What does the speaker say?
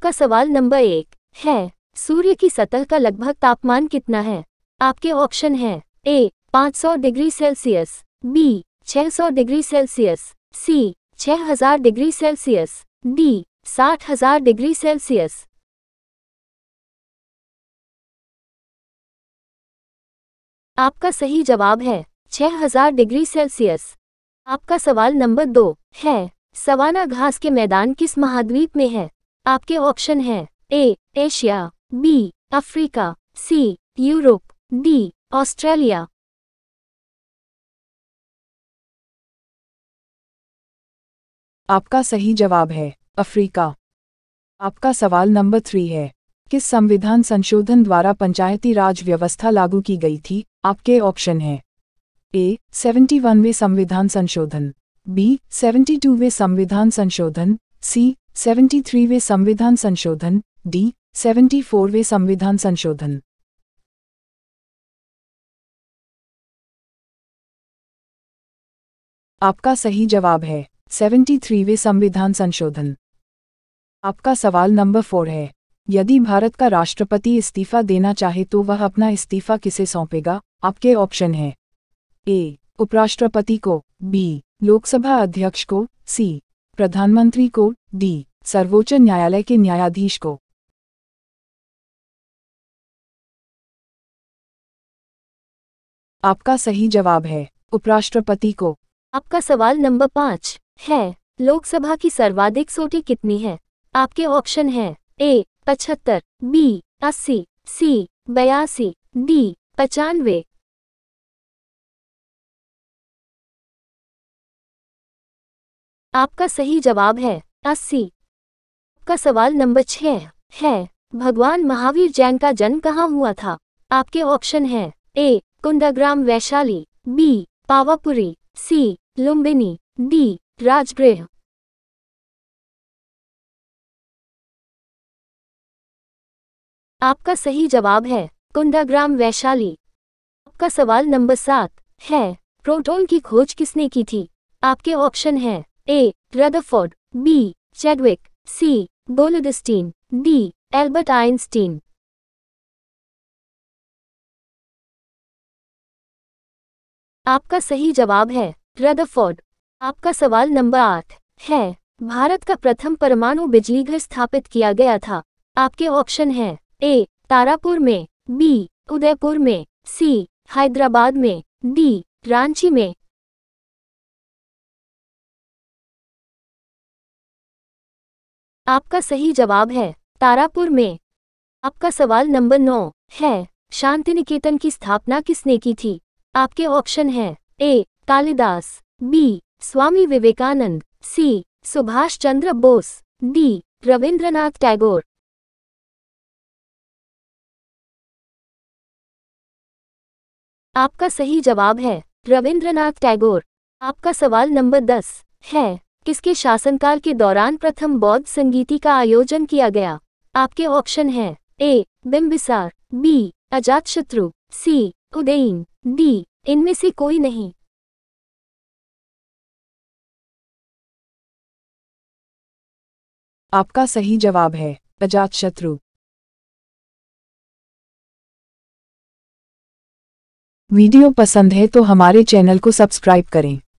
आपका सवाल नंबर एक है सूर्य की सतह का लगभग तापमान कितना है आपके ऑप्शन हैं A 500 degree Celsius B 600 degree Celsius C 6000 degree Celsius D 60000 degree Celsius आपका सही जवाब है 6000 डिग्री सेल्सियस आपका सवाल नंबर दो है सवाना घास के मैदान किस महाद्वीप में है आपके ऑप्शन हैं A Asia B Africa C Europe D Australia आपका सही जवाब है अफ्रीका आपका सवाल नंबर थ्री है किस संविधान संशोधन द्वारा पंचायती राज व्यवस्था लागू की गई थी आपके ऑप्शन हैं ए सेवेंटी वनवे संविधान संशोधन बी सेवेंटी टूवे संविधान संशोधन सी सेवेंटी वे संविधान संशोधन डी सेवेंटी वे संविधान संशोधन आपका सही जवाब है सेवेंटी वे संविधान संशोधन आपका सवाल नंबर फोर है यदि भारत का राष्ट्रपति इस्तीफा देना चाहे तो वह अपना इस्तीफा किसे सौंपेगा आपके ऑप्शन है ए उपराष्ट्रपति को बी लोकसभा अध्यक्ष को सी प्रधानमंत्री को डी सर्वोच्च न्यायालय के न्यायाधीश को आपका सही जवाब है उपराष्ट्रपति को आपका सवाल नंबर पाँच है लोकसभा की सर्वाधिक सोटी कितनी है आपके ऑप्शन है ए पचहत्तर बी अस्सी सी बयासी डी पचानवे आपका सही जवाब है अस्सी का सवाल नंबर छ है भगवान महावीर जैन का जन्म कहाँ हुआ था आपके ऑप्शन हैं A Kundagram Vaishali B Pavapuri C Lumbini D Rajgriha आपका सही जवाब है कुंडाग्राम वैशाली आपका सवाल नंबर सात है प्रोटोन की खोज किसने की थी आपके ऑप्शन हैं A. Rutherford, B. Chadwick, C. बोलुदस्टीन D. Albert Einstein. आपका सही जवाब है रदरफोर्ड आपका सवाल नंबर आठ है भारत का प्रथम परमाणु बिजली घर स्थापित किया गया था आपके ऑप्शन हैं ए तारापुर में बी उदयपुर में सी हैदराबाद में डी रांची में आपका सही जवाब है तारापुर में आपका सवाल नंबर नौ है शांति निकेतन की स्थापना किसने की थी आपके ऑप्शन हैं A Kalidas B Swami Vivekananda C Subhash Chandra Bose D Rabindranath Tagore आपका सही जवाब है रविंद्रनाथ टैगोर आपका सवाल नंबर दस है किसके शासनकाल के दौरान प्रथम बौद्ध संगीति का आयोजन किया गया आपके ऑप्शन हैं A Bimbisara B Ajatashatru C Udayan D इनमें से कोई नहीं आपका सही जवाब है अजातशत्रु वीडियो पसंद है तो हमारे चैनल को सब्सक्राइब करें